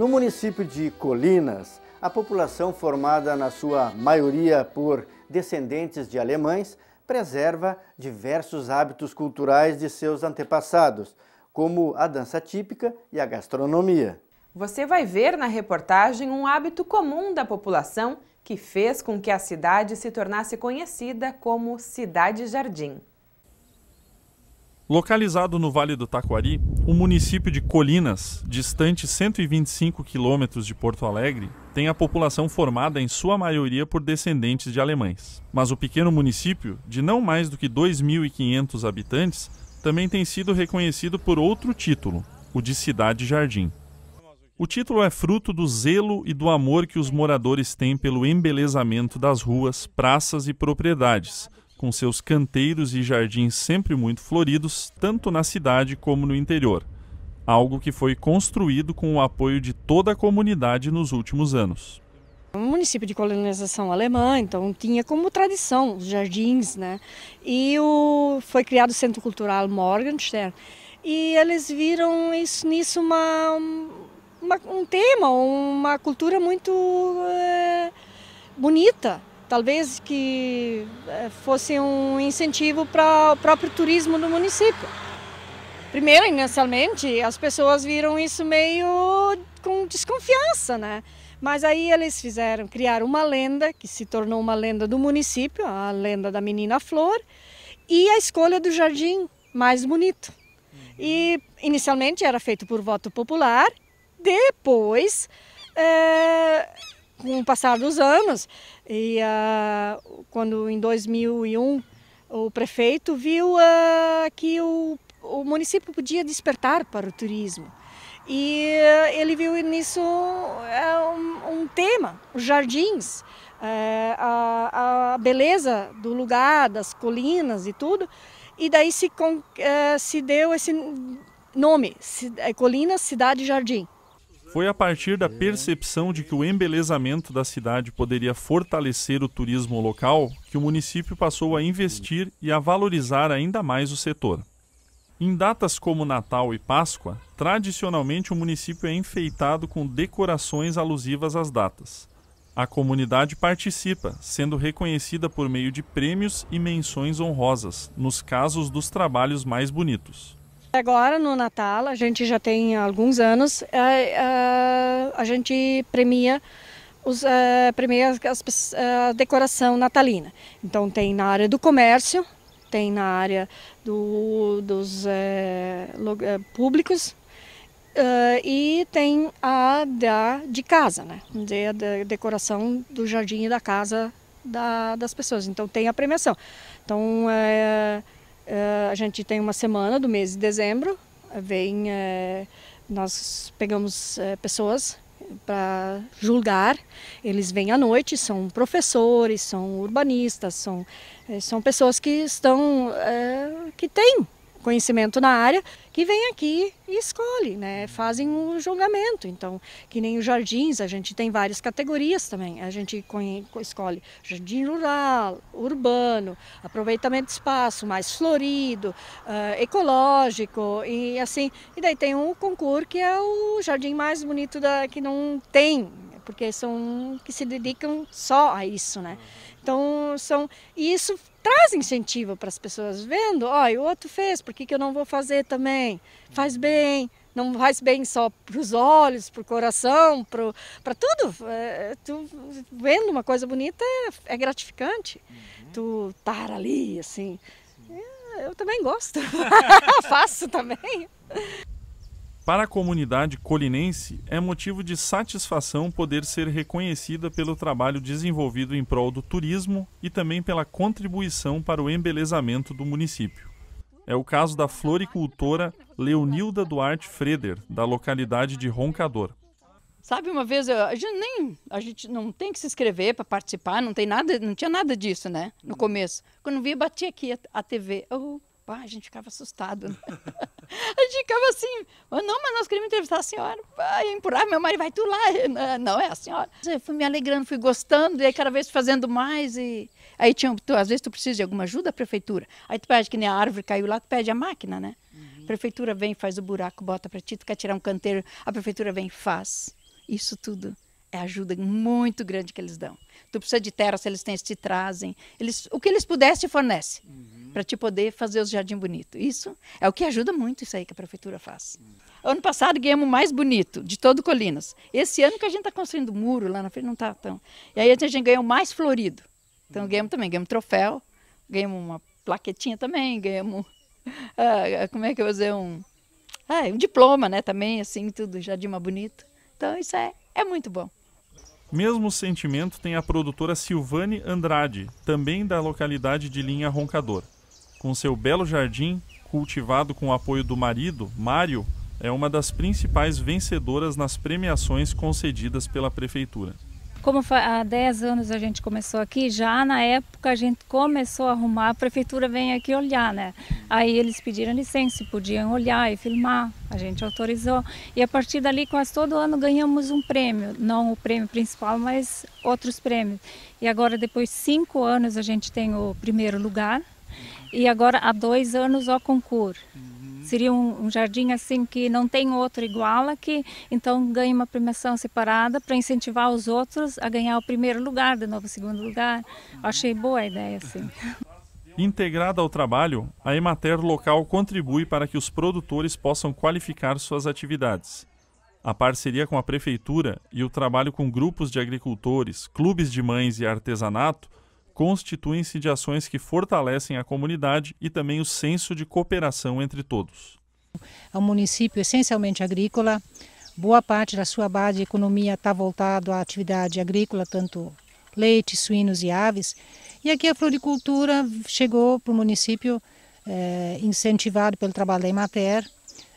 No município de Colinas, a população formada na sua maioria por descendentes de alemães preserva diversos hábitos culturais de seus antepassados, como a dança típica e a gastronomia. Você vai ver na reportagem um hábito comum da população que fez com que a cidade se tornasse conhecida como Cidade Jardim. Localizado no Vale do Taquari, o município de Colinas, distante 125 quilômetros de Porto Alegre, tem a população formada em sua maioria por descendentes de alemães. Mas o pequeno município, de não mais do que 2.500 habitantes, também tem sido reconhecido por outro título, o de Cidade Jardim. O título é fruto do zelo e do amor que os moradores têm pelo embelezamento das ruas, praças e propriedades, com seus canteiros e jardins sempre muito floridos, tanto na cidade como no interior, algo que foi construído com o apoio de toda a comunidade nos últimos anos. Um município de colonização alemã, então tinha como tradição os jardins, né? E o, foi criado o Centro Cultural Morgenstern. E eles viram isso nisso uma, uma um tema, uma cultura muito é, bonita. Talvez que eh, fosse um incentivo para o próprio turismo do município. Primeiro, inicialmente, as pessoas viram isso meio com desconfiança, né? Mas aí eles fizeram, criar uma lenda, que se tornou uma lenda do município, a lenda da menina flor, e a escolha do jardim mais bonito. E inicialmente era feito por voto popular, depois, é, com o passar dos anos, e uh, quando em 2001 o prefeito viu uh, que o, o município podia despertar para o turismo. E uh, ele viu nisso é um, um, tema, os jardins, é, a, a, beleza do lugar, das colinas e tudo. E daí se, eh, se deu esse nome, é, Colinas Cidade Jardim. Foi a partir da percepção de que o embelezamento da cidade poderia fortalecer o turismo local que o município passou a investir e a valorizar ainda mais o setor. Em datas como Natal e Páscoa, tradicionalmente o município é enfeitado com decorações alusivas às datas. A comunidade participa, sendo reconhecida por meio de prêmios e menções honrosas, nos casos dos trabalhos mais bonitos. Agora, no Natal, a gente já tem alguns anos, é, é, a gente premia os, uh, as a decoração natalina. Então tem na área do comércio, tem na área do, dos públicos e tem a da de casa, né? De, a de, decoração do jardim e da casa da, das pessoas. Então tem a premiação. Então eh, a gente tem uma semana do mês de dezembro, eh, vem, eh, nós pegamos pessoas para julgar. Eles vêm à noite, são professores, são urbanistas, são, são pessoas que estão é, que têm conhecimento na área, que vem aqui e escolhe, né? Fazem o um julgamento. Então, que nem os jardins, a gente tem várias categorias também. A gente escolhe jardim rural, urbano, aproveitamento de espaço, mais florido, uh, ecológico e assim. E daí tem um concurso que é o jardim mais bonito da que não tem, porque são que se dedicam só a isso, né? Então, são, e isso traz incentivo para as pessoas, vendo, olha, o outro fez, por que, que eu não vou fazer também? Faz bem, não faz bem só para os olhos, para o coração, para tudo. É, tu vendo uma coisa bonita é, é gratificante. Uhum. Tu estar tá ali, assim. eu também gosto, faço também. Para a comunidade colinense, é motivo de satisfação poder ser reconhecida pelo trabalho desenvolvido em prol do turismo e também pela contribuição para o embelezamento do município. É o caso da floricultora Leonilda Duarte Freder, da localidade de Roncador. Sabe, uma vez eu, a gente nem a gente não tem que se inscrever para participar, não tem nada, não tinha nada disso, né? No começo, quando vi bati aqui a, a TV, oh, Pá, a gente ficava assustado. Né? a gente ficava assim, ah, não, mas nós queremos entrevistar a senhora. Vai empurrar, meu marido, vai tu lá. Não, é a senhora. Eu fui me alegrando, fui gostando, e aí cada vez fazendo mais. E aí tinha, tu, às vezes tu precisa de alguma ajuda da prefeitura. Aí tu pede, que nem a árvore caiu lá, tu pede a máquina, né? Uhum. A prefeitura vem, faz o buraco, bota pra ti, tu quer tirar um canteiro, a prefeitura vem e faz. Isso tudo. É ajuda muito grande que eles dão. Tu precisa de terra, se eles têm, eles te trazem. Eles, o que eles puderem, te fornece. Uhum. Para te poder fazer os jardim bonito. Isso é o que ajuda muito isso aí que a prefeitura faz. Uhum. Ano passado ganhamos o mais bonito de todo Colinas. Esse ano que a gente está construindo muro lá na frente, não está tão. E aí a gente ganhou o mais florido. Então uhum. ganhamos também, ganhamos troféu, ganhamos uma plaquetinha também, ganhamos. Ah, como é que eu vou dizer? Um, ah, um diploma, né? Também, assim, tudo, jardim mais bonito. Então isso é, é muito bom. Mesmo sentimento tem a produtora Silvane Andrade, também da localidade de Linha Roncador. Com seu belo jardim, cultivado com o apoio do marido, Mário, é uma das principais vencedoras nas premiações concedidas pela prefeitura. Como há 10 anos a gente começou aqui, já na época a gente começou a arrumar, a prefeitura vem aqui olhar, né? Aí eles pediram licença, podiam olhar e filmar, a gente autorizou. E a partir dali, quase todo ano ganhamos um prêmio, não o prêmio principal, mas outros prêmios. E agora, depois de cinco anos, a gente tem o primeiro lugar. E agora, há dois anos, o concurso. Seria um, um jardim assim que não tem outro igual aqui, então ganha uma premiação separada para incentivar os outros a ganhar o primeiro lugar, de novo o segundo lugar. Eu achei boa a ideia, assim. Integrada ao trabalho, a Emater local contribui para que os produtores possam qualificar suas atividades. A parceria com a prefeitura e o trabalho com grupos de agricultores, clubes de mães e artesanato constituem-se de ações que fortalecem a comunidade e também o senso de cooperação entre todos. É um município essencialmente agrícola. Boa parte da sua base de economia está voltada à atividade agrícola, tanto leite, suínos e aves. E aqui a floricultura chegou para o município, é, incentivado pelo trabalho da Emater,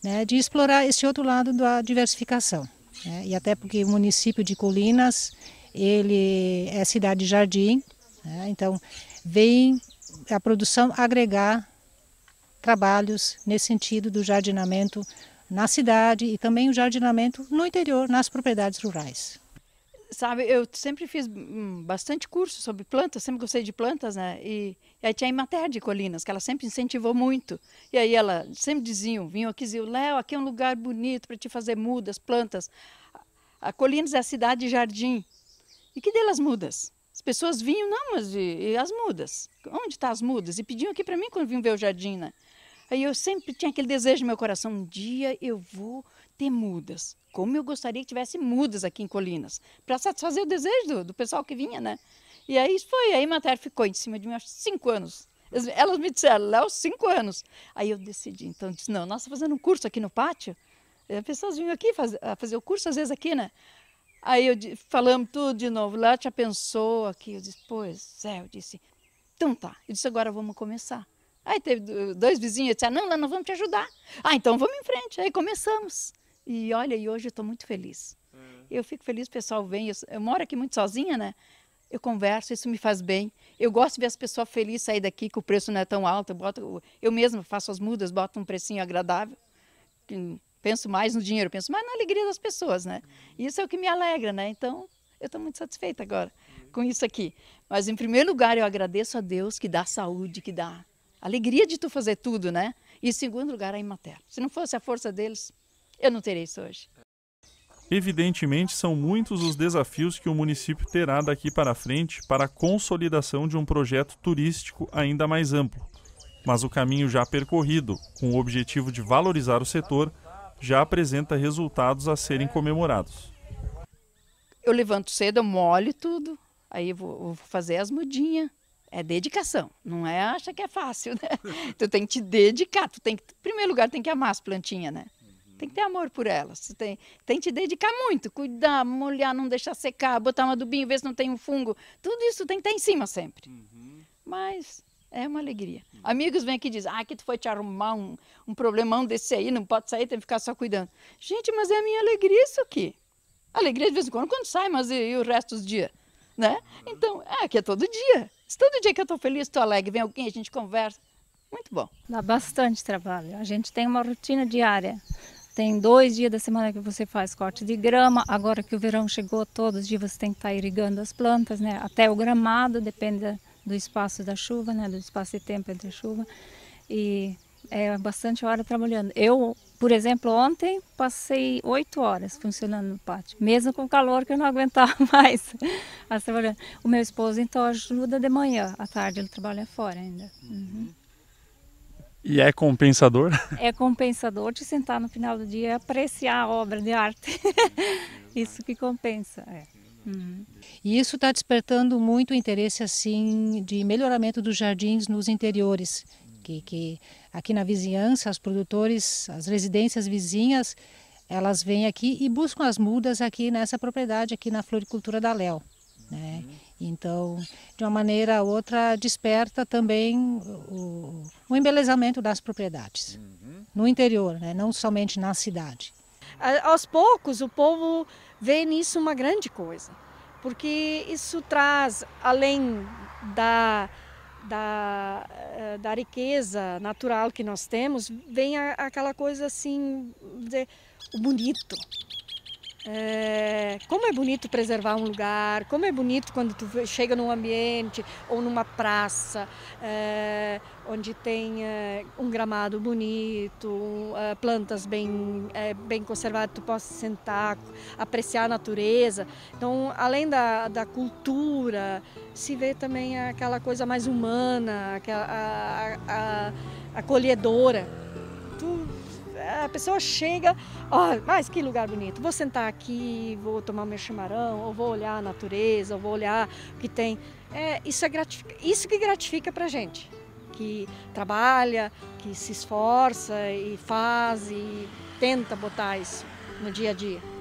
né, de explorar esse outro lado da diversificação. Né? E até porque o município de Colinas, ele é cidade-jardim, né? Então, vem a produção agregar trabalhos nesse sentido do jardinamento na cidade e também o jardinamento no interior, nas propriedades rurais. Sabe, eu sempre fiz hum, bastante curso sobre plantas, sempre gostei de plantas, né? E, e aí tinha a Imater de Colinas, que ela sempre incentivou muito. E aí ela sempre diziam, vinha aqui diziam, Léo, aqui é um lugar bonito para te fazer mudas, plantas. A Colinas é a cidade de jardim. E que delas mudas? As pessoas vinham, não, mas e, e as mudas? Onde estão tá as mudas? E pediam aqui para mim quando vinham ver o jardim né Aí eu sempre tinha aquele desejo no meu coração, um dia eu vou ter mudas. Como eu gostaria que tivesse mudas aqui em Colinas, para satisfazer o desejo do, do, pessoal que vinha, né? E aí foi, aí matéria ficou em cima de mim, acho cinco anos. Elas me disseram, Léo, cinco anos. Aí eu decidi, então, disse, não, nós estamos tá fazendo um curso aqui no pátio. Eh, as pessoas vinham aqui fazer, fazer o curso, às vezes aqui, né? Aí eu falamos tudo de novo. Lá já pensou aqui. Eu disse, pois é. Eu disse, então tá. Eu disse, agora vamos começar. Aí teve dois vizinhos, disseram, ah, não, lá não vamos te ajudar. Ah, então vamos em frente. Aí começamos. E olha, e hoje eu estou muito feliz. Uhum. Eu fico feliz, o pessoal vem. Eu, eu, moro aqui muito sozinha, né? Eu converso, isso me faz bem. Eu gosto de ver as pessoas felizes sair daqui, que o preço não é tão alto. Eu, boto, eu mesma faço as mudas, boto um precinho agradável. Que, penso mais no dinheiro, penso mais na alegria das pessoas, né? Isso é o que me alegra, né? Então, eu estou muito satisfeita agora com isso aqui. Mas, em primeiro lugar, eu agradeço a Deus que dá saúde, que dá alegria de tu fazer tudo, né? E, em segundo lugar, a Imater. Se não fosse a força deles, eu não teria isso hoje. Evidentemente, são muitos os desafios que o município terá daqui para frente para a consolidação de um projeto turístico ainda mais amplo. Mas o caminho já percorrido, com o objetivo de valorizar o setor, já apresenta resultados a serem comemorados. Eu levanto cedo, eu molho tudo, aí eu vou, vou fazer as mudinhas. É dedicação, não é acha que é fácil, né? tu tem que te dedicar, tu tem que, em primeiro lugar, tem que amar as plantinhas, né? Uhum. Tem que ter amor por elas. tem, tem que te dedicar muito, cuidar, molhar, não deixar secar, botar um adubinho, ver se não tem um fungo. Tudo isso tem que estar em cima sempre. Uhum. Mas é uma alegria. Amigos vêm aqui e dizem, ah, que tu foi te arrumar um, um problemão desse aí, não pode sair, tem que ficar só cuidando. Gente, mas é a minha alegria isso aqui. Alegria de vez em quando, quando sai, mas e, e o resto dos dias? Né? Uhum. Então, é que é todo dia. Todo dia que eu estou feliz, estou alegre, vem alguém, a gente conversa. Muito bom. Dá bastante trabalho. A gente tem uma rotina diária. Tem dois dias da semana que você faz corte de grama. Agora que o verão chegou, todos os dias você tem que estar tá irrigando as plantas, né? Até o gramado, depende do espaço da chuva, né, do espaço e tempo entre chuva. E é bastante hora trabalhando. Eu, por exemplo, ontem passei oito horas funcionando no pátio, mesmo com o calor que eu não aguentava mais. trabalhando. O meu esposo então ajuda de manhã, à tarde ele trabalha fora ainda. Uhum. E é compensador? É compensador de sentar no final do dia e apreciar a obra de arte. Isso que compensa. É. Uhum. E isso está despertando muito interesse assim de melhoramento dos jardins nos interiores, que, que aqui na vizinhança os produtores, as residências vizinhas, elas vêm aqui e buscam as mudas aqui nessa propriedade aqui na floricultura da Léo. Né? Então, de uma maneira ou outra, desperta também o, o embelezamento das propriedades uhum. no interior, né? não somente na cidade. A, aos poucos, o povo vê nisso uma grande coisa, porque isso traz, além da, da, eh, da riqueza natural que nós temos, vem a, aquela coisa assim, dizer, o bonito, é, como é bonito preservar um lugar, como é bonito quando tu chega num ambiente ou numa praça é, onde tem é, um gramado bonito, é, plantas bem, é, bem conservadas, tu possa sentar, apreciar a natureza. Então, além da, da cultura, se vê também aquela coisa mais humana, aquela, a, a, a acolhedora a pessoa chega, ó, oh, mas que lugar bonito, vou sentar aqui, vou tomar meu chimarrão, ou vou olhar a natureza, ou vou olhar o que tem. É, isso, é isso que gratifica pra gente, que trabalha, que se esforça e faz e tenta botar isso no dia a dia.